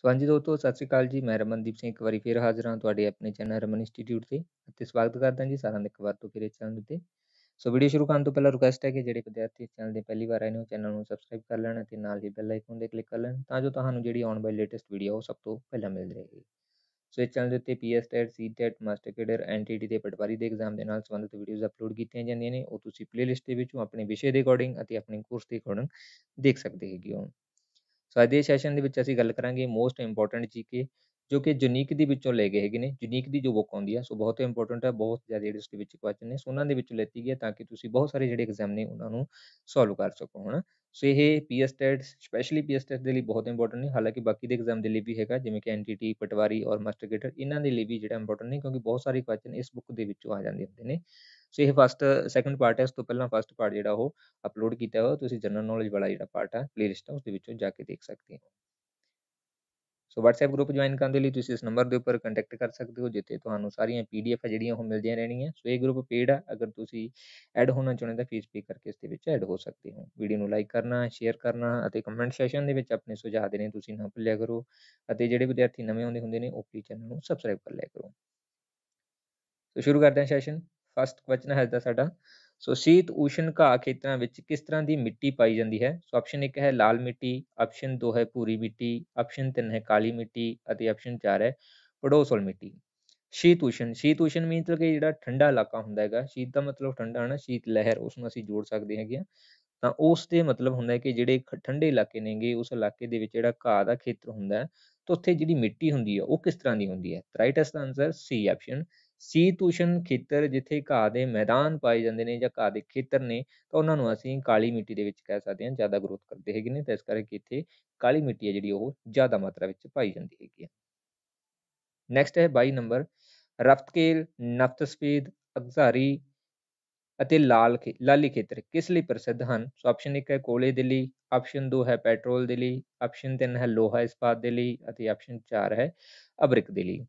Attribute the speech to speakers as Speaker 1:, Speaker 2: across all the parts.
Speaker 1: ਸੋ ਹਾਂਜੀ ਦੋਸਤੋ ਸਤਿ ਸ਼੍ਰੀ ਅਕਾਲ ਜੀ ਮੈਂ ਰਮਨਦੀਪ ਸਿੰਘ ਇੱਕ ਵਾਰੀ ਫੇਰ ਹਾਜ਼ਰ ਹਾਂ ਤੁਹਾਡੇ ਆਪਣੇ ਚੈਨਲ ਰਮਨ ਇੰਸਟੀਚਿਊਟ ਤੇ ਅਤੇ ਸਵਾਗਤ ਕਰਦਾ ਹਾਂ ਜੀ ਸਾਰਿਆਂ ਦਾ ਇੱਕ ਵਾਰ ਤੋਂ ਫੇਰ ਇਸ ਚੈਨਲ ਉੱਤੇ ਸੋ ਵੀਡੀਓ ਸ਼ੁਰੂ ਕਰਨ ਤੋਂ ਪਹਿਲਾਂ ਰਿਕੁਐਸਟ ਹੈ ਕਿ ਜਿਹੜੇ ਵਿਦਿਆਰਥੀ ਇਸ ਚੈਨਲ ਦੇ ਪਹਿਲੀ ਵਾਰ ਆਏ ਨੇ ਉਹ ਚੈਨਲ ਨੂੰ ਸਬਸਕ੍ਰਾਈਬ ਕਰ ਲੈਣ ਅਤੇ ਨਾਲ ਹੀ ਬੈਲ ਆਈਕਨ ਤੇ ਕਲਿੱਕ ਕਰ ਲੈਣ ਤਾਂ ਜੋ ਤੁਹਾਨੂੰ ਜਿਹੜੀ ਆਉਣ ਵਾਲੀ ਲੇਟੈਸਟ ਵੀਡੀਓ ਉਹ ਸਭ ਤੋਂ ਪਹਿਲਾਂ ਮਿਲ ਜਾਏਗੀ ਸੋ ਇਸ ਚੈਨਲ ਦੇ ਉੱਤੇ PS TET C TET master cadre NTT ਦੇ ਪਟਵਾਰੀ ਦੇ ਐਗਜ਼ਾਮ ਦੇ ਨਾਲ ਸੰਬੰਧਿਤ ਵੀਡੀਓਜ਼ ਅਪਲੋਡ ਕੀਤੀਆਂ ਜਾਂਦੀਆਂ ਨੇ ਉਹ ਤੁਸੀਂ ਪਲੇਲਿਸਟ ਦੇ ਵਿੱਚੋਂ ਆਪਣੇ ਵਿਸ਼ੇ ਦੇ ਅਕੋਰਡਿੰਗ ਅਤੇ ਆਪਣੇ ਕੋਰਸ ਦੇ ਅਕੋਰਡਿੰਗ ਦੇਖ ਸਕਦੇ ਹੈਗੇ ਹੋ ਸੋ ਅੱਜ ਦੇ ਸੈਸ਼ਨ ਦੇ ਵਿੱਚ ਅਸੀਂ ਗੱਲ ਕਰਾਂਗੇ ਮੋਸਟ ਇੰਪੋਰਟੈਂਟ ਜੀਕੇ ਜੋ ਕਿ ਯੂਨੀਕ ਦੀ ਵਿੱਚੋਂ ਲੈ ਗਏ ਹੈਗੇ ਨੇ ਯੂਨੀਕ ਦੀ ਜੋ ਬੁੱਕ ਆਉਂਦੀ ਆ ਸੋ ਬਹੁਤ ਇੰਪੋਰਟੈਂਟ ਹੈ ਬਹੁਤ ਜ਼ਿਆਦਾ ਜਿਹੜੇ ਦੇ ਵਿੱਚ ਕੁਐਸਚਨ ਨੇ ਸੋ ਉਹਨਾਂ ਦੇ ਵਿੱਚੋਂ ਲੈਤੀ ਗਈ ਹੈ ਤਾਂ ਕਿ ਤੁਸੀਂ ਬਹੁਤ ਸਾਰੇ ਜਿਹੜੇ ਐਗਜ਼ਾਮ ਨੇ ਉਹਨਾਂ ਨੂੰ ਸੋਲਵ ਕਰ ਸਕੋ ਹਨਾ ਸੋ ਇਹ PS TET specially PS TET ਦੇ ਲਈ ਬਹੁਤ ਇੰਪੋਰਟੈਂਟ ਨੇ ਹਾਲਾਂਕਿ ਬਾਕੀ ਦੇ ਐਗਜ਼ਾਮ ਦੇ ਲਈ ਵੀ ਹੈਗਾ ਜਿਵੇਂ ਕਿ ਐਨਟੀਟੀ ਪਟਵਾਰੀ ਔਰ ਮਾਸਟਰ ਗੇਟਰ ਇਹਨਾਂ ਦੇ ਲਈ ਵੀ ਜਿਹੜਾ ਇੰਪੋਰਟੈਂਟ ਨੇ ਕਿਉਂਕਿ ਬਹੁਤ ਸਾਰੇ ਕੁਐਸਚਨ ਇਸ ਬੁੱਕ ਦੇ ਵਿੱਚੋਂ ਆ ਜਾਂਦੇ ਹੁੰਦੇ ਨੇ ਸੋ ਇਹ ਫਸਟ ਸੈਕੰਡ ਪਾਰਟ ਹੈ ਉਸ ਤੋਂ ਪਹਿਲਾਂ ਫਸਟ ਪਾਰਟ ਜਿਹੜਾ ਉਹ ਅਪਲੋਡ ਕੀਤਾ ਹੋਇਆ ਤੁਸੀਂ ਜਨਰਲ ਨੌਲੇਜ ਵਾਲਾ ਜਿਹੜਾ ਪਾਰਟ ਹੈ ਪਲੇਲਿਸਟ ਹੈ ਉਸ ਦੇ ਵਿੱਚੋਂ ਜਾ ਕੇ ਦੇਖ ਸਕਦੇ ਹੋ ਸੋ WhatsApp ਗਰੁੱਪ ਜੁਆਇਨ ਕਰਨ ਦੇ ਲਈ ਤੁਸੀਂ ਇਸ ਨੰਬਰ ਦੇ ਉੱਪਰ ਕੰਟੈਕਟ ਕਰ ਸਕਦੇ ਹੋ ਜਿੱਥੇ ਤੁਹਾਨੂੰ ਸਾਰੀਆਂ PDF ਜਿਹੜੀਆਂ ਉਹ ਮਿਲਦੀਆਂ ਰਹਿਣੀਆਂ ਸੋ ਇਹ ਗਰੁੱਪ ਪੇਡ ਆ ਅਗਰ ਤੁਸੀਂ ਐਡ ਹੋਣਾ ਚਾਹੁੰਦੇ ਤਾਂ ਫੀਸ ਪੇ ਕਰਕੇ ਇਸ ਦੇ ਵਿੱਚ ਐਡ ਹੋ ਸਕਦੇ ਹੋ ਵੀਡੀਓ ਨੂੰ ਲਾਈਕ ਕਰਨਾ ਸ਼ੇਅਰ ਕਰਨਾ ਅਤੇ ਕਮੈਂਟ ਸੈਸ਼ਨ ਦੇ ਵਿੱਚ ਆਪਣੇ ਸੁਝਾਅ ਦੇਣੇ ਤੁਸੀਂ ਨਾ ਭੁੱਲਿਆ ਕਰੋ ਅਤੇ ਜਿਹੜੇ ਵਿਦਿਆਰਥੀ ਨਵੇਂ ਆਉਂਦੇ ਹੁੰਦੇ ਨੇ ਉਹ ਪਲੀਜ਼ ਚੈਨਲ ਨੂੰ ਸਬਸਕ੍ਰਾਈਬ ਕਰ ਲਿਆ ਕਰੋ ਸੋ ਸ਼ੁਰੂ ਕਰਦੇ ਹਾਂ ਸੈਸ਼ਨ ਫਸਟ ਕੁਐਸਚਨ ਹੈ ਦਾ ਸਾਡਾ ਸੋ ਸ਼ੀਤ ਉਸ਼ਣ ਘਾਹ ਖੇਤਰਾਂ ਵਿੱਚ ਕਿਸ ਤਰ੍ਹਾਂ ਦੀ ਮਿੱਟੀ ਪਾਈ ਜਾਂਦੀ ਹੈ ਸੋ ਆਪਸ਼ਨ 1 ਹੈ ਲਾਲ ਮਿੱਟੀ ਆਪਸ਼ਨ 2 ਹੈ ਪੂਰੀ ਮਿੱਟੀ ਆਪਸ਼ਨ 3 ਹੈ ਕਾਲੀ ਮਿੱਟੀ ਅਤੇ ਆਪਸ਼ਨ 4 ਹੈ ਪੜੋਸਲ ਮਿੱਟੀ ਸ਼ੀਤ ਉਸ਼ਣ ਸ਼ੀਤ ਉਸ਼ਣ ਮੀਨਸ ਕਿ ਜਿਹੜਾ ਠੰਡਾ ਇਲਾਕਾ ਹੁੰਦਾ ਹੈਗਾ ਸ਼ੀਤ ਦਾ ਮਤਲਬ ਠੰਡਾ ਹੈ ਨਾ ਸ਼ੀਤ ਲਹਿਰ ਉਸ ਨੂੰ ਅਸੀਂ ਜੋੜ ਸਕਦੇ ਹੈਗੇ ਤਾਂ ਉਸ ਦੇ ਮਤਲਬ ਹੁੰਦਾ ਹੈ ਕਿ ਜਿਹੜੇ ਠੰਡੇ ਇਲਾਕੇ ਨੇਗੇ ਉਸ ਇਲਾਕੇ ਦੇ ਵਿੱਚ ਜਿਹੜਾ ਘਾਹ ਦਾ ਖੇਤਰ ਹੁੰਦਾ ਹੈ ਤਾਂ ਉੱਥੇ ਜਿਹੜੀ ਮਿੱਟੀ ਹੁੰਦੀ ਹੈ ਉਹ ਕਿਸ ਤਰ੍ਹਾਂ ਦੀ ਹੁੰਦੀ ਹੈ ਰਾਈਟ ਦਾ ਆਨਸਰ ਸੀ ਆਪਸ਼ਨ ਸੀ ਉਸ਼ਣ ਖੇਤਰ ਜਿੱਥੇ ਘਾਹ ਦੇ ਮੈਦਾਨ ਪਾਏ ਜਾਂਦੇ ਨੇ ਜਾਂ ਘਾਹ ਦੇ ਖੇਤਰ ਨੇ ਤਾਂ ਉਹਨਾਂ ਨੂੰ ਅਸੀਂ ਕਾਲੀ ਮਿੱਟੀ ਦੇ ਵਿੱਚ ਕਹਿ ਸਕਦੇ ਹਾਂ ਜ਼ਿਆਦਾ ਗਰੋਥ ਕਰਦੇ ਹੈਗੇ ਨੇ ਤਾਂ ਇਸ ਕਰਕੇ ਇੱਥੇ ਕਾਲੀ ਮਿੱਟੀ ਹੈ ਜਿਹੜੀ ਉਹ ਜ਼ਿਆਦਾ ਮਾਤਰਾ ਵਿੱਚ ਪਾਈ ਜਾਂਦੀ ਹੈਗੀ ਹੈ ਨੈਕਸਟ ਹੈ 22 ਨੰਬਰ ਰਫਤਕੇਲ ਨਫਤ ਸਫੇਦ ਅਗਜ਼ਾਰੀ ਅਤੇ ਲਾਲ ਲਾਲੀ ਖੇਤਰ ਕਿਸ ਲਈ ਪ੍ਰਸਿੱਧ ਹਨ ਸੋ ਆਪਸ਼ਨ 1 ਹੈ ਕੋਲੇ ਦੇ ਲਈ ਆਪਸ਼ਨ 2 ਹੈ ਪੈਟਰੋਲ ਦੇ ਲਈ ਆਪਸ਼ਨ 3 ਹੈ ਲੋਹਾ ਇਸਪਾਤ ਦੇ ਲਈ ਅਤੇ ਆਪਸ਼ਨ 4 ਹੈ ਅਬਰਿਕ ਦੇ ਲਈ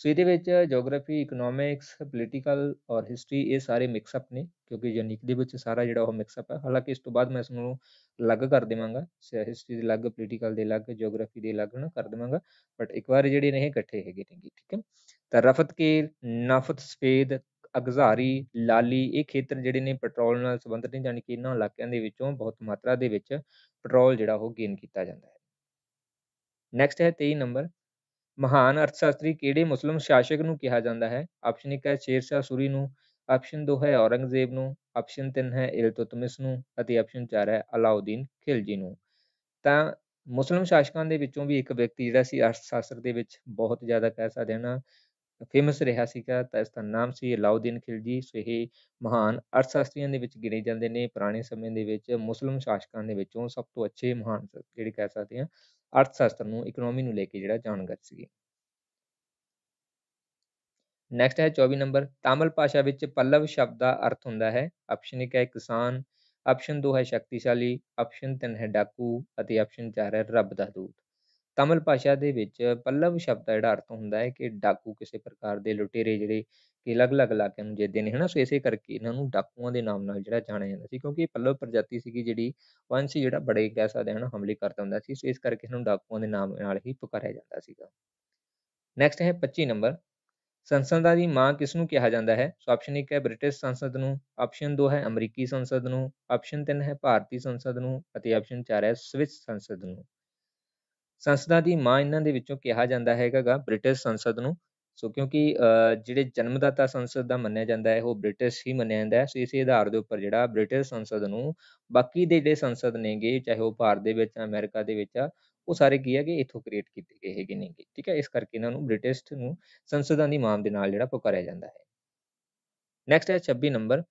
Speaker 1: ਸੋ ਇਹਦੇ ਵਿੱਚ ਜੀਓਗ੍ਰਾਫੀ ਇਕਨੋਮਿਕਸ ਪੋਲੀਟੀਕਲ ਔਰ ਹਿਸਟਰੀ ਇਹ ਸਾਰੇ ਮਿਕਸ ਅਪ ਨੇ ਕਿਉਂਕਿ ਯੂਨਿਕ ਦੇ ਵਿੱਚ ਸਾਰਾ ਜਿਹੜਾ ਉਹ ਮਿਕਸ ਅਪ ਹੈ ਹਾਲਾਂਕਿ ਇਸ ਤੋਂ ਬਾਅਦ ਮੈਂ ਇਸ ਨੂੰ ਅਲੱਗ ਕਰ ਦੇਵਾਂਗਾ ਹਿਸਟਰੀ ਦੇ ਅਲੱਗ ਪੋਲੀਟੀਕਲ ਦੇ ਅਲੱਗ ਜੀਓਗ੍ਰਾਫੀ ਦੇ ਅਲੱਗ ਨਾ ਕਰ ਦੇਵਾਂਗਾ ਬਟ ਇੱਕ ਵਾਰ ਜਿਹੜੇ ਨੇ ਇਹ ਇਕੱਠੇ ਹੈਗੇ ਨੇ ਠੀਕ ਹੈ ਤਾਂ ਰਫਤ ਕੇ ਨਫਤ ਸਫੇਦ ਅਗਜ਼ਾਰੀ ਲਾਲੀ ਇਹ ਖੇਤਰ ਜਿਹੜੇ ਨੇ ਪੈਟਰੋਲ ਨਾਲ ਸੰਬੰਧਿਤ ਨੇ ਯਾਨੀ ਕਿ ਇਹਨਾਂ ਇਲਾਕਿਆਂ ਦੇ ਵਿੱਚੋਂ ਬਹੁਤ ਮਾਤਰਾ ਦੇ ਵਿੱਚ ਪੈਟਰੋਲ ਜਿਹੜਾ ਉਹ ਗੇਨ ਕੀਤਾ ਜਾਂਦਾ ਹੈ ਨੈਕਸਟ ਹੈ 23 ਨੰਬਰ ਮਹਾਨ ਅਰਥਸ਼ਾਸਤਰੀ ਕਿਹੜੇ ਮੁਸਲਮ ਸ਼ਾਸਕ ਨੂੰ ਕਿਹਾ ਜਾਂਦਾ ਹੈ ਆਪਸ਼ਨ 1 ਹੈ ਸ਼ੇਰ ਸ਼ਾਹ ਸੂਰੀ ਨੂੰ ਆਪਸ਼ਨ 2 ਹੈ ਔਰੰਗਜ਼ੇਬ ਨੂੰ ਆਪਸ਼ਨ 3 ਹੈ ਇਲਤੁਤਮਿਸ ਨੂੰ ਅਤੇ ਆਪਸ਼ਨ 4 ਹੈ ਅਲਾਉਦੀਨ ਖਿਲਜੀ ਨੂੰ ਤਾਂ ਮੁਸਲਮ ਸ਼ਾਸਕਾਂ ਦੇ ਵਿੱਚੋਂ ਵੀ ਇੱਕ ਵਿਅਕਤੀ ਜਿਹੜਾ ਸੀ ਅਰਥਸ਼ਾਸਤਰ ਦੇ ਵਿੱਚ ਬਹੁਤ ਜ਼ਿਆਦਾ ਕਹਿ ਸਕਦੇ ਹਾਂ ਨਾ ਫੇਮਸ ਰਿਹਾ ਸੀਗਾ ਤਾਂ ਇਸ ਦਾ ਨਾਮ ਸੀ ਅਲਾਉਦੀਨ ਖਿਲਜੀ ਸੋ ਇਹ ਮਹਾਨ ਅਰਥਸ਼ਾਸਤਰੀਆਂ ਦੇ ਵਿੱਚ ਗਿਣੇ ਜਾਂਦੇ ਨੇ ਪੁਰਾਣੇ ਸਮੇਂ ਦੇ ਵਿੱਚ ਮੁਸਲਮ ਸ਼ਾਸਕਾਂ ਦੇ ਵਿੱਚੋਂ ਸਭ ਤੋਂ ਅੱਛੇ ਮਹਾਨ ਜਿਹੜੇ ਕਹਿ ਸਕਦੇ ਹਾਂ ਅਰਥ ਸ਼ਾਸਤਰ ਨੂੰ ਇਕਨੋਮੀ ਨੂੰ ਲੈ ਕੇ ਜਿਹੜਾ ਜਾਣਕਾਰ ਸੀਗੇ ਨੈਕਸਟ ਹੈ 24 ਨੰਬਰ ਤਾਮਿਲ ਭਾਸ਼ਾ ਵਿੱਚ ਪੱਲਵ ਸ਼ਬਦ ਦਾ ਅਰਥ ਹੁੰਦਾ ਹੈ ਆਪਸ਼ਨ 1 ਹੈ ਕਿਸਾਨ ਆਪਸ਼ਨ 2 ਹੈ ਸ਼ਕਤੀਸ਼ਾਲੀ ਆਪਸ਼ਨ 3 ਹੈ ਡਾਕੂ ਅਤੇ ਆਪਸ਼ਨ 4 ਹੈ ਰੱਬ ਦਾ ਦੂਤ ਤਾਮਿਲ ਭਾਸ਼ਾ ਦੇ ਵਿੱਚ ਪੱਲਵ ਸ਼ਬਦ ਦਾ ਜਿਹੜਾ ਅਰਥ ਹੁੰਦਾ ਹੈ ਕਿ ਡਾਕੂ ਕਿਸੇ ਪ੍ਰਕਾਰ ਦੇ ਲੁਟੇਰੇ ਜਿਹੜੇ ਕਿ ਅਲੱਗ-ਅਲੱਗ ਇਲਾਕਿਆਂ ਨੂੰ ਜਿੱਤਦੇ ਨੇ ਹਨਾ ਸੋ ਇਸੇ ਕਰਕੇ ਇਹਨਾਂ ਨੂੰ ਡਾਕੂਆਂ ਦੇ ਨਾਮ ਨਾਲ ਜਿਹੜਾ ਜਾਣਿਆ ਜਾਂਦਾ ਸੀ ਕਿਉਂਕਿ ਇਹ ਪੱਲਵ ਪ੍ਰਜਾਤੀ ਸੀਗੀ ਜਿਹੜੀ ਵੰਸ਼ ਜਿਹੜਾ ਬੜੇ ਕਹਿ ਸਕਦੇ ਹਨ ਹਮਲੇ ਕਰਦਾ ਹੁੰਦਾ ਸੀ ਸੋ ਇਸ ਕਰਕੇ ਇਹਨਾਂ ਨੂੰ ਡਾਕੂਆਂ ਦੇ ਨਾਮ ਨਾਲ ਹੀ ਪੁਕਾਰਿਆ ਜਾਂਦਾ ਸੀਗਾ ਨੈਕਸਟ ਹੈ 25 ਨੰਬਰ ਸੰਸਦ ਦੀ ਮਾਂ ਕਿਸ ਨੂੰ ਕਿਹਾ ਜਾਂਦਾ ਹੈ ਸੋ ਆਪਸ਼ਨ 1 ਹੈ ਬ੍ਰਿਟਿਸ਼ ਸੰਸਦ ਨੂੰ ਆਪਸ਼ਨ 2 ਹੈ ਅਮਰੀਕੀ ਸੰਸਦ ਨੂੰ ਆਪਸ਼ਨ 3 ਹੈ ਭਾਰਤੀ ਸੰਸਦ ਨੂੰ ਅਤੇ ਆਪਸ਼ਨ 4 ਹੈ ਸਵਿਸ ਸੰਸਦ ਨੂੰ ਸੰਸਦਾਂ ਦੀ ਮਾਂ ਇਹਨਾਂ ਦੇ ਵਿੱਚੋਂ ਕਿਹਾ ਜਾਂਦਾ ਹੈਗਾ ਬ੍ਰਿਟਿਸ਼ ਸੰਸਦ ਨੂੰ ਸੋ ਕਿਉਂਕਿ ਜਿਹੜੇ ਜਨਮਦਾਤਾ ਸੰਸਦ ਦਾ ਮੰਨਿਆ ਜਾਂਦਾ ਹੈ ਉਹ ਬ੍ਰਿਟਿਸ਼ ਹੀ ਮੰਨਿਆ ਜਾਂਦਾ ਹੈ ਸੋ ਇਸੇ ਆਧਾਰ ਦੇ ਉੱਪਰ ਜਿਹੜਾ ਬ੍ਰਿਟਿਸ਼ ਸੰਸਦ ਨੂੰ ਬਾਕੀ ਦੇ ਜਿਹੜੇ ਸੰਸਦ ਨੇਗੇ ਚਾਹੇ ਉਹ ਭਾਰਤ ਦੇ ਵਿੱਚ ਅਮਰੀਕਾ ਦੇ ਵਿੱਚ ਉਹ ਸਾਰੇ ਕੀ ਹੈਗੇ ਇਥੋਂ ਕ੍ਰੀਏਟ ਕੀਤੇ ਗਏ ਹੈਗੇ ਨੇਗੇ ਠੀਕ ਹੈ ਇਸ ਕਰਕੇ ਇਹਨਾਂ ਨੂੰ ਬ੍ਰਿਟਿਸ਼ ਨੂੰ ਸੰਸਦਾਂ ਦੀ ਮਾਮ ਦੇ ਨਾਲ ਜਿਹੜਾ ਪੁਕਾਰਿਆ ਜਾਂਦਾ ਹੈ ਨੈਕਸਟ ਹੈ 26 ਨੰਬਰ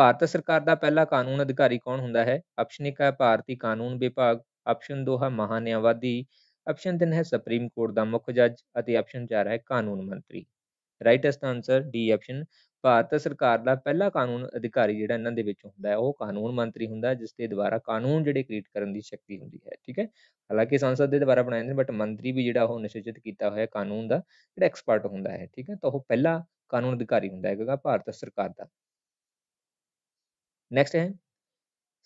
Speaker 1: ਭਾਰਤ ਸਰਕਾਰ ਦਾ ਪਹਿਲਾ ਕਾਨੂੰਨ ਅਧਿਕਾਰੀ ਕੌਣ ਹੁੰਦਾ ਹੈ ਆਪਸ਼ਨ 1 ਹੈ ਭਾਰਤੀ ਕਾਨੂੰਨ ਵਿਭਾਗ ਆਪਸ਼ਨ 2 ਹੈ ਮਹਾਨਿਆਵਾਦੀ ਆਪਸ਼ਨ 3 ਹੈ ਸੁਪਰੀਮ ਕੋਰਟ ਦਾ ਮੁੱਖ ਜੱਜ ਅਤੇ ਆਪਸ਼ਨ 4 ਹੈ ਕਾਨੂੰਨ ਮੰਤਰੀ ਰਾਈਟ ਇਸ ਦਾ ਡੀ ਆਪਸ਼ਨ ਭਾਰਤ ਸਰਕਾਰ ਦਾ ਪਹਿਲਾ ਕਾਨੂੰਨ ਅਧਿਕਾਰੀ ਜਿਹੜਾ ਇਹਨਾਂ ਦੇ ਵਿੱਚ ਹੁੰਦਾ ਹੈ ਉਹ ਕਾਨੂੰਨ ਮੰਤਰੀ ਹੁੰਦਾ ਹੈ ਜਿਸ ਦੇ ਦੁਆਰਾ ਕਾਨੂੰਨ ਜਿਹੜੇ ਕ੍ਰੀਏਟ ਕਰਨ ਦੀ ਸ਼ਕਤੀ ਹੁੰਦੀ ਹੈ ਠੀਕ ਹੈ ਹਾਲਾਂਕਿ ਸੰਸਦ ਦੇ ਦੁਆਰਾ ਬਣਾਏ ਜਾਂਦੇ ਬਟ ਮੰਤਰੀ ਵੀ ਜਿਹੜਾ ਉਹ ਨਿਸ਼ਚਿਤ ਕੀਤਾ ਹੋਇਆ ਕਾਨੂੰਨ ਦਾ ਜਿਹੜਾ ਐਕਸਪਰਟ ਹੁੰਦਾ ਹੈ ਠੀਕ ਹੈ ਤਾਂ ਉਹ ਪਹਿਲਾ ਕਾਨੂੰਨ ਅਧਿਕਾਰੀ ਹੁੰਦਾ ਹੈਗਾ ਭਾਰਤ ਸਰਕਾਰ ਦਾ ਨੈਕਸਟ ਹੈ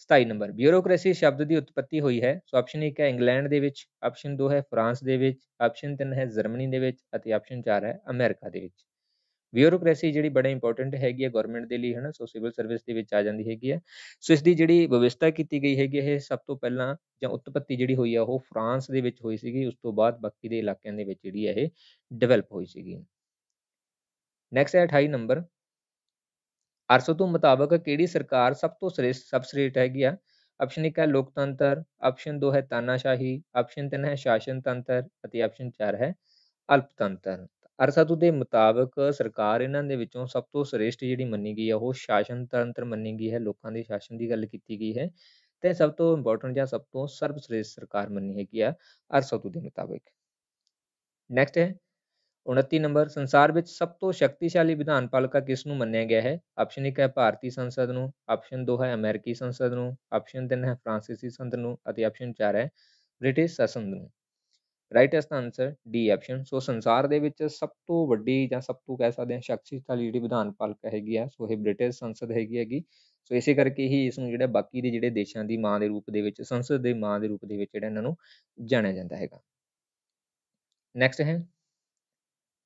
Speaker 1: 27 ਨੰਬਰ ਬਿਊਰੋਕ੍ਰੇਸੀ ਸ਼ਬਦ ਦੀ ਉਤਪਤੀ ਹੋਈ ਹੈ ਸੋ ਆਪਸ਼ਨ 1 ਹੈ ਇੰਗਲੈਂਡ ਦੇ ਵਿੱਚ ਆਪਸ਼ਨ 2 ਹੈ ਫਰਾਂਸ ਦੇ ਵਿੱਚ ਆਪਸ਼ਨ 3 ਹੈ ਜਰਮਨੀ ਦੇ ਵਿੱਚ ਅਤੇ ਆਪਸ਼ਨ 4 ਹੈ ਅਮਰੀਕਾ ਦੇ ਵਿੱਚ ਬਿਊਰੋਕ੍ਰੇਸੀ ਜਿਹੜੀ ਬੜਾ ਇੰਪੋਰਟੈਂਟ ਹੈਗੀ ਹੈ ਗਵਰਨਮੈਂਟ ਦੇ ਲਈ ਹਨਾ ਸੋ ਸਿਵਲ ਸਰਵਿਸ ਦੇ ਵਿੱਚ ਆ ਜਾਂਦੀ ਹੈਗੀ ਹੈ ਸੋ ਇਸ ਦੀ ਜਿਹੜੀ ਵਿਵਸਥਾ ਕੀਤੀ ਗਈ ਹੈਗੀ ਇਹ ਸਭ ਤੋਂ ਪਹਿਲਾਂ ਜਾਂ ਉਤਪਤੀ ਜਿਹੜੀ ਹੋਈ ਹੈ ਉਹ ਫਰਾਂਸ ਦੇ ਵਿੱਚ ਹੋਈ ਸੀਗੀ ਉਸ ਤੋਂ ਬਾਅਦ ਬਾਕੀ ਦੇ ਇਲਾਕਿਆਂ ਦੇ ਵਿੱਚ ਜਿਹੜੀ ਹੈ ਇਹ ਡਿਵੈਲਪ ਹੋਈ ਸੀਗੀ ਨੈਕਸਟ ਹੈ 28 ਨੰਬਰ 802 ਮੁਤਾਬਕ ਕਿਹੜੀ ਸਰਕਾਰ ਸਭ ਤੋਂ ਸ੍ਰੇਸ਼ਟ ਸਬਸ੍ਰੇਟ ਹੈਗੀ ਆ ਆਪਸ਼ਨ 1 ਹੈ ਲੋਕਤੰਤਰ ਆਪਸ਼ਨ 2 ਹੈ ਤਾਨਾਸ਼ਾਹੀ ਆਪਸ਼ਨ 3 ਹੈ ਸ਼ਾਸਨ ਤੰਤਰ ਅਤੇ ਆਪਸ਼ਨ 4 ਹੈ ਅਲਪਤੰਤਰ ਅਰਸਤੂ ਦੇ ਮੁਤਾਬਕ ਸਰਕਾਰ ਇਹਨਾਂ ਦੇ ਵਿੱਚੋਂ ਸਭ ਤੋਂ ਸ੍ਰੇਸ਼ਟ ਜਿਹੜੀ ਮੰਨੀ ਗਈ ਆ ਉਹ ਸ਼ਾਸਨ ਤੰਤਰ ਮੰਨੀ ਗਈ ਹੈ ਲੋਕਾਂ ਦੇ ਸ਼ਾਸਨ ਦੀ ਗੱਲ ਕੀਤੀ ਗਈ ਹੈ ਤੇ ਸਭ ਤੋਂ ਇੰਪੋਰਟੈਂਟ ਜਾਂ ਸਭ ਤੋਂ ਸਰਵ ਸ੍ਰੇਸ਼ਟ ਸਰਕਾਰ ਮੰਨੀ ਹੈਗੀ ਆ ਅਰਸਤੂ ਦੇ ਮੁਤਾਬਕ ਨੈਕਸਟ ਹੈ 29 ਨੰਬਰ ਸੰਸਾਰ ਵਿੱਚ ਸਭ ਤੋਂ ਸ਼ਕਤੀਸ਼ਾਲੀ ਵਿਧਾਨ ਪਾਲਿਕਾ ਕਿਸ ਨੂੰ ਮੰਨਿਆ ਗਿਆ ਹੈ ਆਪਸ਼ਨ 1 ਹੈ ਭਾਰਤੀ ਸੰਸਦ ਨੂੰ ਆਪਸ਼ਨ 2 ਹੈ ਅਮਰੀਕੀ ਸੰਸਦ ਨੂੰ ਆਪਸ਼ਨ 3 ਹੈ ਫ੍ਰਾਂਸੀਸੀ ਸੰਸਦ ਨੂੰ ਅਤੇ ਆਪਸ਼ਨ 4 ਹੈ ਬ੍ਰਿਟਿਸ਼ ਸੰਸਦ ਨੂੰ ਰਾਈਟ ਇਸ ਦਾ ਆਨਸਰ ਡੀ ਆਪਸ਼ਨ ਸੋ ਸੰਸਾਰ ਦੇ ਵਿੱਚ ਸਭ ਤੋਂ ਵੱਡੀ ਜਾਂ ਸਭ ਤੋਂ ਕਹਿ ਸਕਦੇ ਹਾਂ ਸ਼ਕਤੀਸ਼ਾਲੀ ਜਿਹੜੀ ਵਿਧਾਨ ਪਾਲਿਕਾ ਹੈਗੀ ਹੈ ਸੋ ਇਹ ਬ੍ਰਿਟਿਸ਼ ਸੰਸਦ ਹੈਗੀ ਹੈਗੀ ਸੋ ਇਸੇ ਕਰਕੇ ਹੀ ਇਸ ਨੂੰ ਜਿਹੜਾ ਬਾਕੀ ਦੇ ਜਿਹੜੇ ਦੇਸ਼ਾਂ ਦੀ ਮਾਂ ਦੇ ਰੂਪ ਦੇ ਵਿੱਚ ਸੰਸਦ ਦੇ ਮਾਂ ਦੇ ਰੂਪ ਦੇ ਵਿੱਚ ਜਿਹੜਾ ਇਹਨਾਂ ਨੂੰ ਜਾਣਿਆ ਜਾਂਦਾ ਹੈਗਾ ਨੈਕਸਟ ਹੈ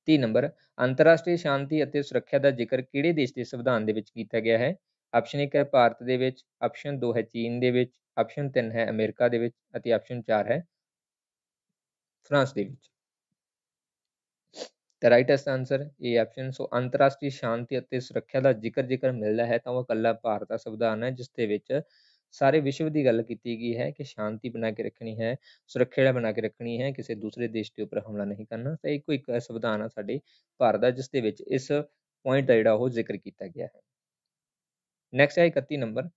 Speaker 1: 30 ਨੰਬਰ ਅੰਤਰਰਾਸ਼ਟਰੀ ਸ਼ਾਂਤੀ ਅਤੇ ਸੁਰੱਖਿਆ ਦਾ ਜ਼ਿਕਰ ਕਿਹੜੇ ਦੇਸ਼ ਦੇ ਸੰਵਿਧਾਨ ਦੇ ਵਿੱਚ ਕੀਤਾ ਗਿਆ ਹੈ ਆਪਸ਼ਨ 1 ਹੈ ਭਾਰਤ ਦੇ ਵਿੱਚ ਆਪਸ਼ਨ 2 ਹੈ ਚੀਨ ਦੇ ਵਿੱਚ ਆਪਸ਼ਨ 3 ਹੈ ਅਮਰੀਕਾ ਦੇ ਵਿੱਚ ਅਤੇ ਆਪਸ਼ਨ 4 ਹੈ ਫਰਾਂਸ ਦੇ ਵਿੱਚ ਤਾਂ ਰਾਈਟ ਆਨਸਰ ਇਹ ਆਪਸ਼ਨ ਸੋ ਅੰਤਰਰਾਸ਼ਟਰੀ ਸ਼ਾਂਤੀ ਅਤੇ ਸੁਰੱਖਿਆ ਦਾ ਜ਼ਿਕਰ ਜੇਕਰ ਮਿਲਦਾ ਹੈ ਤਾਂ ਉਹ ਇਕੱਲਾ ਭਾਰਤ ਦਾ ਸੰਵਿਧਾਨ ਹੈ ਜਿਸ ਦੇ ਵਿੱਚ ਸਾਰੇ ਵਿਸ਼ਵ ਦੀ ਗੱਲ ਕੀਤੀ ਗਈ ਹੈ ਕਿ ਸ਼ਾਂਤੀ ਬਣਾ ਕੇ ਰੱਖਣੀ ਹੈ ਸੁਰੱਖਿਆ ਬਣਾ ਕੇ ਰੱਖਣੀ ਹੈ ਕਿਸੇ ਦੂਸਰੇ ਦੇਸ਼ ਦੇ ਉੱਪਰ ਹਮਲਾ ਨਹੀਂ ਕਰਨਾ ਤਾਂ ਇੱਕੋ ਇੱਕ ਸੰਵਿਧਾਨ ਆ ਸਾਡੇ ਭਾਰਤ ਦਾ ਜਿਸ ਦੇ ਵਿੱਚ ਇਸ ਪੁਆਇੰਟ ਦਾ ਜਿਹੜਾ ਉਹ ਜ਼ਿਕਰ ਕੀਤਾ ਗਿਆ ਹੈ ਨੈਕਸਟ ਹੈ 31 ਨੰਬਰ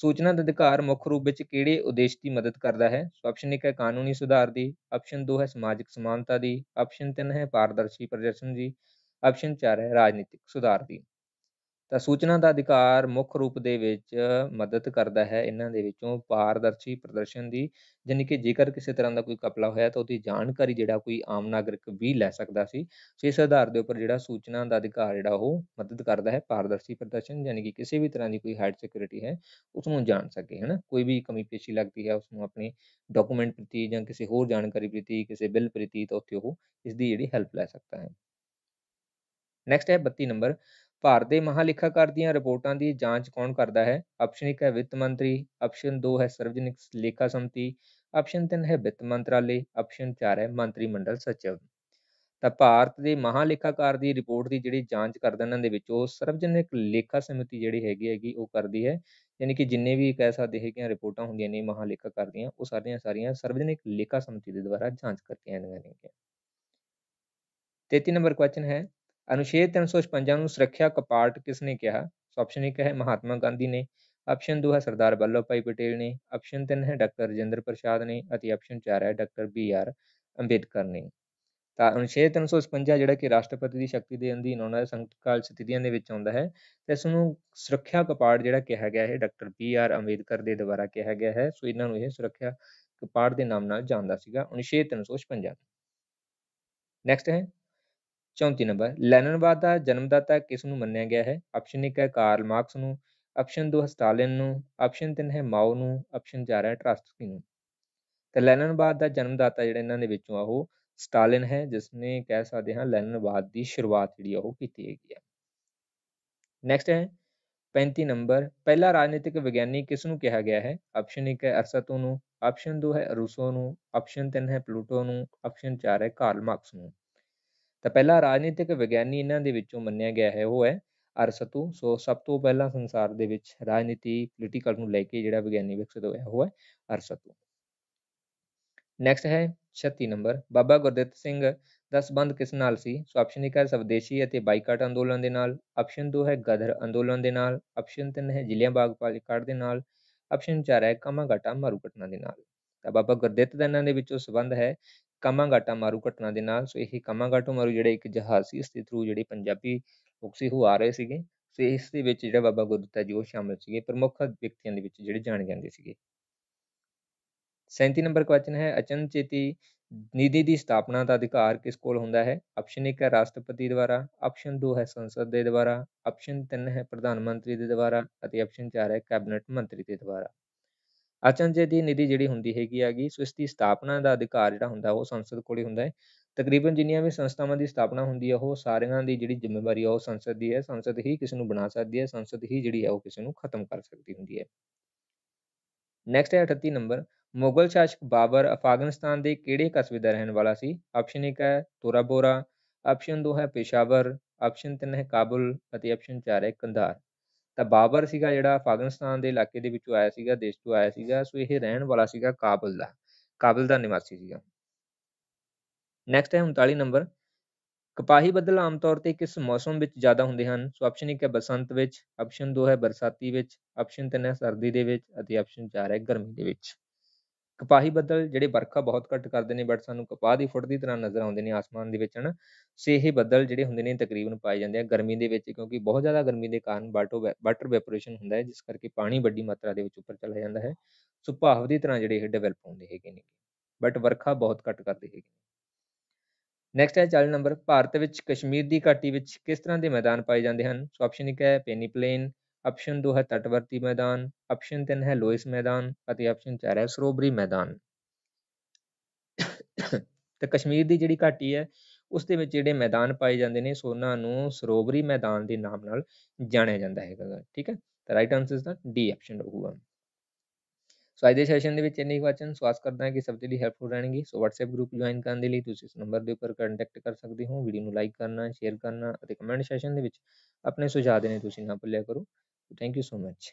Speaker 1: ਸੂਚਨਾ ਦਾ ਅਧਿਕਾਰ ਮੁੱਖ ਰੂਪ ਵਿੱਚ ਕਿਹੜੇ ਉਦੇਸ਼ ਦੀ ਮਦਦ ਕਰਦਾ ਹੈ ਸੋ ਆਪਸ਼ਨ 1 ਹੈ ਕਾਨੂੰਨੀ ਸੁਧਾਰ ਦੀ ਆਪਸ਼ਨ 2 ਹੈ ਸਮਾਜਿਕ ਸਮਾਨਤਾ ਦੀ ਆਪਸ਼ਨ 3 ਹੈ ਪਾਰਦਰਸ਼ੀ ਪ੍ਰਦਰਸ਼ਨ ਦੀ ਆਪਸ਼ਨ 4 ਹੈ ਰਾਜਨੀਤਿਕ ਸੁਧਾਰ ਦੀ ਤਾਂ ਸੂਚਨਾ ਦਾ ਅਧਿਕਾਰ ਮੁੱਖ ਰੂਪ ਦੇ ਵਿੱਚ ਮਦਦ ਕਰਦਾ ਹੈ ਇਹਨਾਂ ਦੇ ਵਿੱਚੋਂ ਪਾਰਦਰਸ਼ੀ ਪ੍ਰਦਰਸ਼ਨ ਦੀ ਯਾਨੀ ਕਿ ਜੇਕਰ ਕਿਸੇ ਤਰ੍ਹਾਂ ਦਾ ਕੋਈ ਕਪਲਾ ਹੋਇਆ ਤਾਂ ਉਹਦੀ ਜਾਣਕਾਰੀ ਜਿਹੜਾ ਕੋਈ ਆਮ ਨਾਗਰਿਕ ਵੀ ਲੈ ਸਕਦਾ ਸੀ ਸੋ ਇਸ ਆਧਾਰ ਦੇ ਉੱਪਰ ਜਿਹੜਾ ਸੂਚਨਾ ਦਾ ਅਧਿਕਾਰ ਜਿਹੜਾ ਉਹ ਮਦਦ ਕਰਦਾ ਹੈ ਪਾਰਦਰਸ਼ੀ ਪ੍ਰਦਰਸ਼ਨ ਯਾਨੀ ਕਿ ਕਿਸੇ ਵੀ ਤਰ੍ਹਾਂ ਦੀ ਕੋਈ ਹਾਈਡ ਸਿਕਿਉਰਿਟੀ ਹੈ ਉਸ ਨੂੰ ਜਾਣ ਸਕੇ ਹੈ ਨਾ ਕੋਈ ਵੀ ਕਮੀ ਪੇਸ਼ੀ ਲੱਗਦੀ ਹੈ ਉਸ ਨੂੰ ਆਪਣੇ ਡਾਕੂਮੈਂਟ ਪ੍ਰਤੀ ਜਾਂ ਕਿਸੇ ਹੋਰ ਜਾਣਕਾਰੀ ਪ੍ਰਤੀ ਕਿਸੇ ਬਿੱਲ ਪ੍ਰਤੀ ਤਾਂ ਉੱਥੇ ਉਹ ਇਸ ਦੀ ਜਿਹੜੀ ਹੈਲਪ ਲੈ ਸਕਦਾ ਹੈ ਨੈਕਸਟ ਹੈ 32 ਨੰਬਰ ਭਾਰਤ ਦੇ ਮਹਾਲੇਖਾਕਾਰ ਦੀਆਂ ਰਿਪੋਰਟਾਂ ਦੀ ਜਾਂਚ ਕੌਣ ਕਰਦਾ ਹੈ ਆਪਸ਼ਨ 1 ਹੈ ਵਿੱਤ ਮੰਤਰੀ ਆਪਸ਼ਨ 2 ਹੈ ਸਰਵਜਨਿਕ ਲੇਖਾ ਸੰਮਤੀ ਆਪਸ਼ਨ 3 ਹੈ ਵਿੱਤ ਮੰਤਰਾਲੇ ਆਪਸ਼ਨ 4 ਹੈ ਮੰਤਰੀ ਮੰਡਲ ਸਚਿਵ ਤਾਂ ਭਾਰਤ ਦੇ ਮਹਾਲੇਖਾਕਾਰ ਦੀ ਰਿਪੋਰਟ ਦੀ ਜਿਹੜੀ ਜਾਂਚ ਕਰਦੇ ਇਹਨਾਂ ਦੇ ਵਿੱਚ ਉਹ ਸਰਵਜਨਿਕ ਲੇਖਾ ਸਮਿਤੀ ਜਿਹੜੀ ਹੈਗੀ ਹੈਗੀ ਉਹ ਕਰਦੀ ਹੈ ਯਾਨੀ ਕਿ ਜਿੰਨੇ ਵੀ ਕਹਿ ਸਕਦੇ ਹੈਗੀਆਂ ਰਿਪੋਰਟਾਂ ਹੁੰਦੀਆਂ ਨੇ ਮਹਾਲੇਖਾਕਾਰ ਦੀਆਂ ਉਹ ਸਾਰੀਆਂ ਸਾਰੀਆਂ ਸਰਵਜਨਿਕ ਲੇਖਾ ਸਮਿਤੀ ਦੇ ਦੁਆਰਾ ਜਾਂਚ ਕਰਕੇ ਆਣਗੀਆਂ ਨੇ 33 ਨੰਬਰ ਕੁਐਸਚਨ ਹੈ अनुच्छेद 356 ਨੂੰ ਸੁਰੱਖਿਆ ਕਪਾਟ ਕਿਸਨੇ ਕਿਹਾ ਸੋ ਆਪਸ਼ਨ 1 ਹੈ ਮਹਾਤਮਾ ਗਾਂਧੀ ਨੇ ਆਪਸ਼ਨ 2 ਹੈ ਸਰਦਾਰ ਵੱਲਭ ਭਾਈ ਪਟੇਲ ਨੇ ਆਪਸ਼ਨ 3 ਹੈ ਡਾਕਟਰ ਰਜਿੰਦਰ ਪ੍ਰਸ਼ਾਦ ਨੇ ਅਤੇ ਆਪਸ਼ਨ 4 ਹੈ ਡਾਕਟਰ ਬੀ ਆਰ ਅੰਬੇਦਕਰ ਨੇ ਤਾਂ ਅਨੁਛੇਦ 356 ਜਿਹੜਾ ਕਿ ਰਾਸ਼ਟਰਪਤੀ ਦੀ ਸ਼ਕਤੀ ਦੇ ਅਧੀਨ ਉਹਨਾਂ ਦੇ ਸੰਕਟਕਾਲ ਸਥਿਤੀਆਂ ਦੇ ਵਿੱਚ ਆਉਂਦਾ ਹੈ ਤੇ ਇਸ ਨੂੰ ਸੁਰੱਖਿਆ ਕਪਾੜ ਜਿਹੜਾ ਕਿਹਾ ਗਿਆ ਹੈ ਡਾਕਟਰ ਬੀ ਆਰ ਅੰਬੇਦਕਰ ਦੇ ਦੁਆਰਾ ਕਿਹਾ ਗਿਆ ਹੈ ਸੋ ਇਹਨਾਂ ਨੂੰ ਇਹ ਸੁਰੱਖਿਆ ਕਪਾੜ ਦੇ ਨਾਮ ਨਾਲ ਜਾਣਦਾ ਸੀਗਾ ਅਨੁਛੇਦ 356 ਨੈਕਸਟ ਹੈ 34 ਨੰਬਰ ਲੈਨਨਵਾਦ ਦਾ ਜਨਮਦਾਤਾ ਕਿਸ ਨੂੰ ਮੰਨਿਆ ਗਿਆ ਹੈ ਆਪਸ਼ਨ 1 ਹੈ ਕਾਰਲ ਮਾਰਕਸ ਨੂੰ ਆਪਸ਼ਨ 2 ਹੈ ਸਟਾਲਿਨ ਨੂੰ ਆਪਸ਼ਨ 3 ਹੈ ਮਾਓ ਨੂੰ ਆਪਸ਼ਨ 4 ਹੈ ਟ੍ਰਾਸਕੀ ਨੂੰ ਤੇ ਲੈਨਨਵਾਦ ਦਾ ਜਨਮਦਾਤਾ ਜਿਹੜਾ ਇਹਨਾਂ ਦੇ ਵਿੱਚੋਂ ਆ ਉਹ ਸਟਾਲਿਨ ਹੈ ਜਿਸ ਨੇ ਕਹਿ ਸਕਦੇ ਹਾਂ ਲੈਨਨਵਾਦ ਦੀ ਸ਼ੁਰੂਆਤ ਜਿਹੜੀ ਉਹ ਕੀਤੀ ਹੈਗੀ ਹੈ ਨੈਕਸਟ ਹੈ 35 ਨੰਬਰ ਪਹਿਲਾ ਰਾਜਨੀਤਿਕ ਵਿਗਿਆਨੀ ਕਿਸ ਨੂੰ ਕਿਹਾ ਗਿਆ ਹੈ ਆਪਸ਼ਨ 1 ਹੈ ਅਰਸਤੋ ਨੂੰ ਆਪਸ਼ਨ 2 ਹੈ ਰੂਸੋ ਨੂੰ ਆਪਸ਼ਨ 3 ਹੈ ਪਲੂਟੋ ਨੂੰ ਆਪਸ਼ਨ 4 ਹੈ ਕਾਰਲ ਮਾਰਕਸ ਨੂੰ ਤਾਂ ਪਹਿਲਾ ਰਾਜਨੀਤਿਕ ਵਿਗਿਆਨੀ ਇਹਨਾਂ ਦੇ ਵਿੱਚੋਂ ਮੰਨਿਆ ਗਿਆ ਹੈ ਉਹ ਹੈ ਅਰਸਤੂ ਸੋ ਸਭ ਤੋਂ ਪਹਿਲਾਂ ਸੰਸਾਰ ਦੇ ਵਿੱਚ ਰਾਜਨੀਤੀ ਪੋਲੀਟੀਕਲ ਨੂੰ ਲੈ ਕੇ ਜਿਹੜਾ ਵਿਗਿਆਨੀ ਵਿਕਸਿਤ ਹੋਇਆ ਉਹ ਹੈ ਅਰਸਤੂ ਨੈਕਸਟ ਹੈ 36 ਨੰਬਰ ਬਾਬਾ ਗੁਰਦਿੱਤ ਸਿੰਘ ਦਾ ਸੰਬੰਧ ਕਿਸ ਨਾਲ ਸੀ ਸੋ ਆਪਸ਼ਨ 1 ਹੈ ਸਵਦੇਸ਼ੀ ਅਤੇ ਬਾਈਕਾਟ ਅੰਦੋਲਨ ਦੇ ਨਾਲ ਆਪਸ਼ਨ 2 ਹੈ ਗਦਰ ਅੰਦੋਲਨ ਦੇ ਨਾਲ ਆਪਸ਼ਨ 3 ਹੈ ਬਾਗ ਪਾਲਿਕਾਟ ਦੇ ਨਾਲ ਆਪਸ਼ਨ 4 ਹੈ ਕਮਾਗਾਟਾ ਮਾਰੂ ਘਟਨਾ ਦੇ ਨਾਲ ਤਾਂ ਬਾਬਾ ਗੁਰਦਿੱਤ ਦਾ ਇਹਨਾਂ ਦੇ ਵਿੱਚੋਂ ਸੰਬੰਧ ਹੈ ਕਮਾਂਗਾਟਾ ਮਾਰੂ ਘਟਨਾ ਦੇ ਨਾਲ ਸੋ ਇਹ ਕਾਮਾਗਾਟੋ ਮਾਰੂ ਜਿਹੜੇ ਇੱਕ ਜਹਾਜ਼ ਸੀ ਇਸ ਦੇ ਥਰੂ ਜਿਹੜੇ ਪੰਜਾਬੀ ਲੋਕ ਹੋ ਆ ਰਹੇ ਸੀਗੇ ਸੋ ਇਸ ਦੇ ਵਿੱਚ ਜਿਹੜਾ ਬਾਬਾ ਗੁਰਦਿੱਤਾ ਜੀ ਉਹ ਸ਼ਾਮਲ ਸੀਗੇ ਪ੍ਰਮੁੱਖ ਵਿਅਕਤੀਆਂ ਦੇ ਵਿੱਚ ਜਿਹੜੇ ਜਾਣੇ ਜਾਂਦੇ ਸੀਗੇ 37 ਨੰਬਰ ਕੁਐਸਚਨ ਹੈ ਚੇਤੀ ਨੀਦੀ ਦੀ ਸਥਾਪਨਾ ਦਾ ਅਧਿਕਾਰ ਕਿਸ ਕੋਲ ਹੁੰਦਾ ਹੈ ਆਪਸ਼ਨ 1 ਹੈ ਰਾਸ਼ਟਰਪਤੀ ਦੁਆਰਾ ਆਪਸ਼ਨ 2 ਹੈ ਸੰਸਦ ਦੇ ਦੁਆਰਾ ਆਪਸ਼ਨ 3 ਹੈ ਪ੍ਰਧਾਨ ਮੰਤਰੀ ਦੇ ਦੁਆਰਾ ਅਤੇ ਆਪਸ਼ਨ 4 ਹੈ ਕੈਬਨਿਟ ਮੰਤਰੀ ਦੇ ਦੁਆਰਾ ਅਚਨਜ ਦੀ ਨਿਧੀ ਜਿਹੜੀ ਹੁੰਦੀ ਹੈਗੀ ਆਗੀ ਸੋ ਇਸ ਦੀ ਸਥਾਪਨਾ ਦਾ ਅਧਿਕਾਰ ਜਿਹੜਾ ਹੁੰਦਾ ਉਹ ਸੰਸਦ ਕੋਲੇ ਹੁੰਦਾ ਹੈ ਤਕਰੀਬਨ ਜਿੰਨੀਆਂ ਵੀ ਸੰਸਥਾਵਾਂ ਦੀ ਸਥਾਪਨਾ ਹੁੰਦੀ ਹੈ ਉਹ ਸਾਰਿਆਂ ਦੀ ਜਿਹੜੀ ਜ਼ਿੰਮੇਵਾਰੀ ਉਹ ਸੰਸਦ ਦੀ ਹੈ ਸੰਸਦ ਹੀ ਕਿਸੇ ਨੂੰ ਬਣਾ ਸਕਦੀ ਹੈ ਸੰਸਦ ਹੀ ਜਿਹੜੀ ਹੈ ਉਹ ਕਿਸੇ ਨੂੰ ਖਤਮ ਕਰ ਸਕਦੀ ਹੁੰਦੀ ਹੈ ਨੈਕਸਟ ਹੈ 38 ਨੰਬਰ ਮੁਗਲ ਸ਼ਾਸਕ ਬਾਬਰ ਅਫਗਾਨਿਸਤਾਨ ਦੇ ਕਿਹੜੇ ਕਸਬੇ ਦਾ ਰਹਿਣ ਵਾਲਾ ਸੀ ਆਪਸ਼ਨ 1 ਹੈ ਤੋਰਾਬੋਰਾ ਬੋਰਾ ਆਪਸ਼ਨ 2 ਹੈ ਪੇਸ਼ਾਵਰ ਆਪਸ਼ਨ 3 ਹੈ ਕਾਬੁਲ ਅਤੇ ਆਪਸ਼ਨ 4 ਹੈ ਕੰਧਾਰ ਤਾਂ ਬਾਬਰ ਸੀਗਾ ਜਿਹੜਾ ਅਫ਼ਗ਼ਾਨਿਸਤਾਨ ਦੇ ਇਲਾਕੇ ਦੇ ਵਿੱਚੋਂ ਆਇਆ ਸੀਗਾ ਦੇਸ਼ ਤੋਂ ਆਇਆ ਸੀਗਾ ਸੋ ਇਹ ਰਹਿਣ ਵਾਲਾ ਸੀਗਾ ਕਾਬਲ ਦਾ ਕਾਬਲ ਦਾ ਨਿਵਾਸੀ ਸੀਗਾ ਨੈਕਸਟ ਹੈ 39 ਨੰਬਰ ਕਪਾਹੀ ਬੱਦਲ ਆਮ ਤੌਰ ਤੇ ਕਿਸ ਮੌਸਮ ਵਿੱਚ ਜ਼ਿਆਦਾ ਹੁੰਦੇ ਹਨ ਸੋ ਆਪਸ਼ਨ 1 ਹੈ ਬਸੰਤ ਵਿੱਚ ਆਪਸ਼ਨ 2 ਹੈ ਬਰਸਾਤੀ ਵਿੱਚ ਆਪਸ਼ਨ 3 ਹੈ ਸਰਦੀ ਦੇ ਵਿੱਚ ਅਤੇ ਆਪਸ਼ਨ 4 ਹੈ ਗਰਮੀ ਦੇ ਵਿੱਚ ਕਪਾਹੀ ਬੱਦਲ ਜਿਹੜੇ ਵਰਖਾ ਬਹੁਤ ਘੱਟ ਕਰਦੇ ਨੇ ਬਟ ਸਾਨੂੰ ਕਪਾਹ ਦੀ ਫੁੱਟ ਦੀ ਤਰ੍ਹਾਂ ਨਜ਼ਰ ਆਉਂਦੇ ਨੇ ਆਸਮਾਨ ਦੇ ਵਿੱਚ ਹਨ ਸੋ ਇਹ ਬੱਦਲ ਜਿਹੜੇ ਹੁੰਦੇ ਨੇ ਤਕਰੀਬਨ ਪਾਏ ਜਾਂਦੇ ਆ ਗਰਮੀ ਦੇ ਵਿੱਚ ਕਿਉਂਕਿ ਬਹੁਤ ਜ਼ਿਆਦਾ ਗਰਮੀ ਦੇ ਕਾਰਨ ਵਾਟੋ ਵਾਟਰ ਵੈਪੋਰੇਸ਼ਨ ਹੁੰਦਾ ਹੈ ਜਿਸ ਕਰਕੇ ਪਾਣੀ ਵੱਡੀ ਮਾਤਰਾ ਦੇ ਵਿੱਚ ਉੱਪਰ ਚਲਾ ਜਾਂਦਾ ਹੈ ਸੋ ਭਾਵ ਦੀ ਤਰ੍ਹਾਂ ਜਿਹੜੇ ਇਹ ਡਿਵੈਲਪ ਹੁੰਦੇ ਹੈਗੇ ਨੇ ਬਟ ਵਰਖਾ ਬਹੁਤ ਘੱਟ ਕਰਦੇ ਹੈਗੇ ਨੈਕਸਟ ਹੈ 40 ਨੰਬਰ ਭਾਰਤ ਵਿੱਚ ਕਸ਼ਮੀਰ ਦੀ ਘਾਟੀ ਵਿੱਚ ਕਿਸ ਤਰ੍ਹਾਂ ਦੇ ਮੈਦਾਨ ਪਾਏ ਜਾਂਦੇ ਹਨ ਸੋ ਆਪਸ਼ਨ 1 ਹੈ ਪੈਨੀ ਪਲੇਨ ਆਪਸ਼ਨ 2 ਹੈ ਤਟਵਰਤੀ ਮੈਦਾਨ ਆਪਸ਼ਨ 3 ਹੈ ਲੋਇਸ ਮੈਦਾਨ ਅਤੇ ਆਪਸ਼ਨ 4 ਹੈ ਸਰੋਬਰੀ ਮੈਦਾਨ ਤੇ ਕਸ਼ਮੀਰ ਦੀ ਜਿਹੜੀ ਘਾਟੀ ਹੈ ਉਸ ਦੇ ਵਿੱਚ ਜਿਹੜੇ ਮੈਦਾਨ ਪਾਏ ਜਾਂਦੇ ਨੇ ਸੋ ਉਹਨਾਂ ਨੂੰ ਸਰੋਬਰੀ ਮੈਦਾਨ ਦੇ ਨਾਮ ਨਾਲ ਜਾਣਿਆ ਜਾਂਦਾ ਹੈਗਾ ਠੀਕ ਹੈ ਤਾਂ ਰਾਈਟ ਆਨਸਰ ਇਸ ਦਾ ਡੀ ਆਪਸ਼ਨ ਹੋਊਗਾ ਸੋ ਅੱਜ ਦੇ ਸੈਸ਼ਨ ਦੇ ਵਿੱਚ ਇੰਨੇ ਕੁਐਸਚਨ ਸਵਾਸ ਕਰਦਾ ਹਾਂ ਕਿ ਸਭ ਦੇ ਲਈ ਹੈਲਪਫੁਲ ਰਹਿਣਗੇ ਸੋ WhatsApp ਗਰੁੱਪ ਜੁਆਇਨ ਕਰਨ ਦੇ ਲਈ ਤੁਸੀਂ ਇਸ ਨੰਬਰ ਦੇ ਉੱਪਰ ਕੰਟੈਕਟ ਕਰ ਸਕਦੇ ਹੋ ਵੀਡੀਓ ਨੂੰ ਲਾਈਕ ਕਰਨਾ ਸ਼ੇਅਰ ਕਰਨਾ ਅਤੇ ਕਮੈਂਟ ਸੈਸ਼ਨ ਦੇ ਵਿੱਚ ਆਪਣੇ ਸੁਝਾਅ ਦੇਣੇ ਤੁਸੀਂ ਨਾ ਭੁੱਲਿਆ ਕਰੋ Thank you so much.